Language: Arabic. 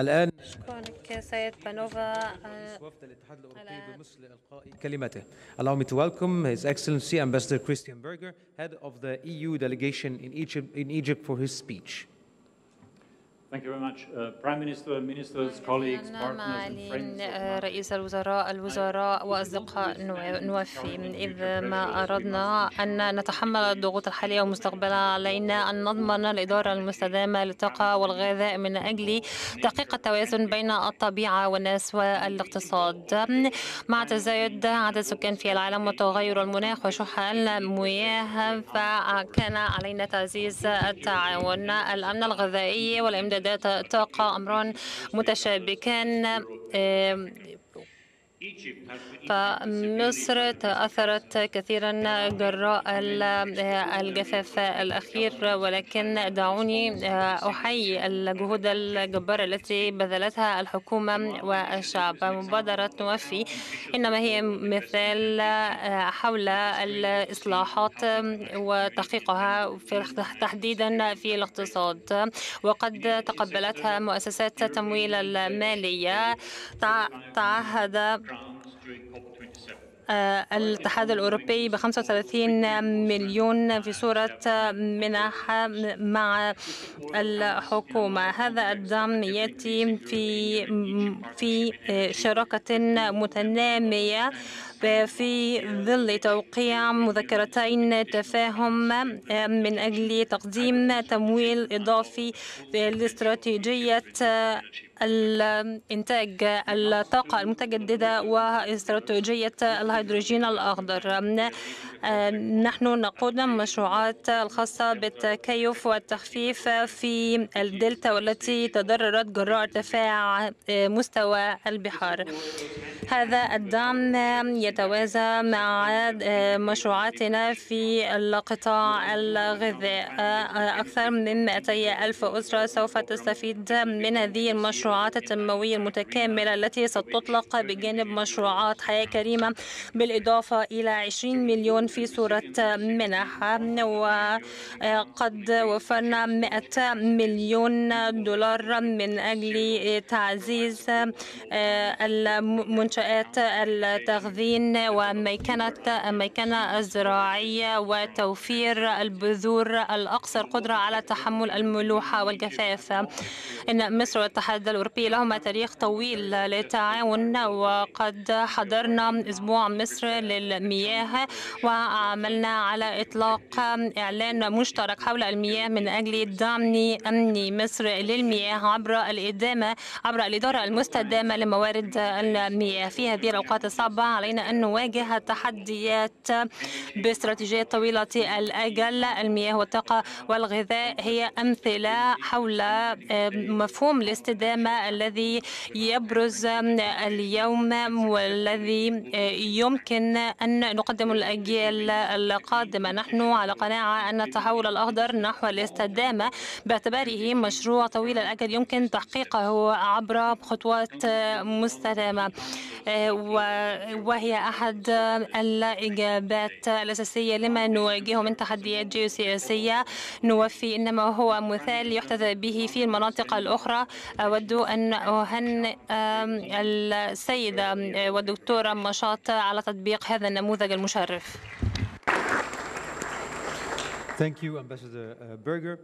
الآن سيد بانوفا وفد الاتحاد الأوروبي بمصر لإلقاء كلمته Allow me to welcome His Excellency Ambassador Christian Berger, head of the EU delegation in Egypt, in Egypt for his speech. Thank you very much. Uh, Prime Minister, ministers, colleagues, partners, and friends. رئيس الوزراء الوزراء وأصدقاء نوفي إذ ما أردنا أن نتحمل الضغوط الحالية ومستقبلها علينا أن نضمن الإدارة المستدامة للطاقة والغذاء من أجل تحقيق التوازن بين الطبيعة والناس والاقتصاد مع تزايد عدد السكان في العالم وتغير المناخ وشح المياه فكان علينا تعزيز التعاون الأمن الغذائي والإمداد ذات طاقة أمران متشابكان فمصر تأثرت كثيرا جراء الجفاف الأخير ولكن دعوني آه، أحيي الجهود الجبارة التي بذلتها الحكومة والشعب مبادرة نوفي إنما هي مثال آه، حول الإصلاحات وتحقيقها في تحديدا في الاقتصاد وقد تقبلتها مؤسسات التمويل المالية تعهد آه، الاتحاد الأوروبي ب 35 مليون في صورة منح مع الحكومة هذا الدعم يأتي في في آه، شراكة متنامية في ظل توقيع مذكرتين تفاهم آه، من أجل تقديم تمويل إضافي لاستراتيجية الانتاج الطاقة المتجددة واستراتيجية الهيدروجين الأخضر نحن نقدم مشروعات الخاصة بالتكيف والتخفيف في الدلتا والتي تضررت جراء ارتفاع مستوى البحار هذا الدعم يتوازى مع مشروعاتنا في القطاع الغذاء أكثر من 200 ألف أسرة سوف تستفيد من هذه المشروعات المشروعات التنموية المتكاملة التي ستطلق بجانب مشروعات حياة كريمة بالإضافة إلى 20 مليون في صورة منح وقد وفرنا 100 مليون دولار من أجل تعزيز آه، المنشآت التخزين وميكنة الميكنة الزراعية وتوفير البذور الأقصر قدرة على تحمل الملوحة والجفاف إن مصر والاتحاد الأوروبية لهما تاريخ طويل للتعاون وقد حضرنا أسبوع مصر للمياه وعملنا على إطلاق إعلان مشترك حول المياه من أجل دعم أمني مصر للمياه عبر الإدامة عبر الإدارة المستدامة لموارد المياه في هذه الأوقات الصعبة علينا أن نواجه التحديات باستراتيجية طويلة الأجل المياه والطاقة والغذاء هي أمثلة حول مفهوم الاستدامة الذي يبرز اليوم والذي يمكن أن نقدمه الأجيال القادمة نحن على قناعة أن التحول الأخضر نحو الاستدامة باعتباره مشروع طويل الأجل يمكن تحقيقه عبر خطوات مستدامة وهي أحد الإجابات الأساسية لما نواجهه من تحديات جيوسياسية نوفي إنما هو مثال يحتذى به في المناطق الأخرى أود أود أن أهنئ السيدة والدكتورة مشاط على تطبيق هذا النموذج المشرف. Thank you, Ambassador آه، Berger.